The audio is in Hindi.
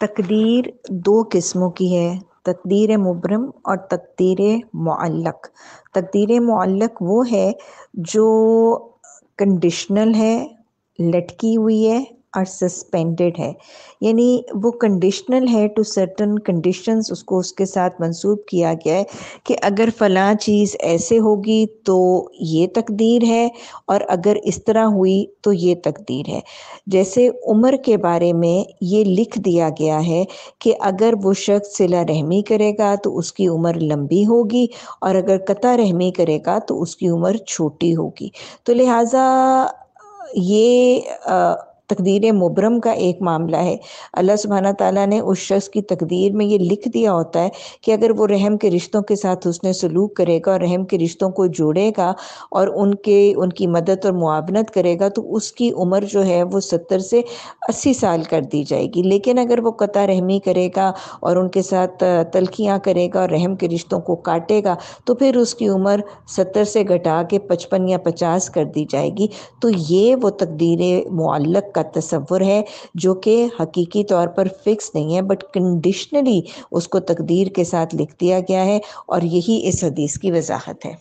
तकदीर दो किस्मों की है तकदीर मुबरम और तकदीर मुअल्लक तकदीर मुअल्लक वो है जो कंडीशनल है लटकी हुई है आर सस्पेंडेड है यानी वो कंडीशनल है टू सर्टन कंडीशंस उसको उसके साथ मंसूब किया गया है कि अगर फ़लाँ चीज़ ऐसे होगी तो ये तकदीर है और अगर इस तरह हुई तो ये तकदीर है जैसे उम्र के बारे में ये लिख दिया गया है कि अगर वो शख्स सिला रहमी करेगा तो उसकी उम्र लंबी होगी और अगर कता रहमी करेगा तो उसकी उम्र छोटी होगी तो लिहाजा ये आ, तकदीर मुबरम का एक मामला है अल्लाह सुबहाना ताली ने उस शख्स की तकदीर में ये लिख दिया होता है कि अगर वो रहम के रिश्तों के साथ उसने सलूक करेगा और रहम के रिश्तों को जोड़ेगा और उनके उनकी मदद और मुआवनत करेगा तो उसकी उम्र जो है वो सत्तर से अस्सी साल कर दी जाएगी लेकिन अगर वो कतः रहमी करेगा और उनके साथ तलखियाँ करेगा और रहम के रिश्तों को काटेगा तो फिर उसकी उम्र सत्तर से घटा के पचपन या पचास कर दी जाएगी तो ये वो तकदीर मुअल्लक का तस्वुर है जो कि हकीकी तौर पर फिक्स नहीं है बट कंडीशनली उसको तकदीर के साथ लिख दिया गया है और यही इस हदीस की वजाहत है